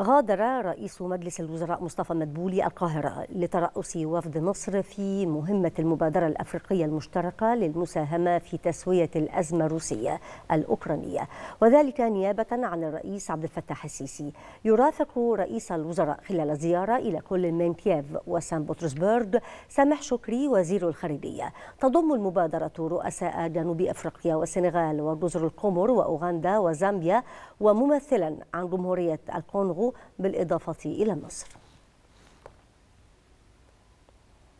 غادر رئيس مجلس الوزراء مصطفى مدبولي القاهرة لترأس وفد مصر في مهمة المبادرة الأفريقية المشتركة للمساهمة في تسوية الأزمة الروسية الأوكرانية وذلك نيابة عن الرئيس عبد الفتاح السيسي يرافق رئيس الوزراء خلال الزيارة إلى كل من كييف وسان بطرسبرغ سامح شكري وزير الخارجية تضم المبادرة رؤساء جنوب أفريقيا والسنغال وجزر القمر وأوغندا وزامبيا وممثلا عن جمهورية الكونغو بالإضافة إلى مصر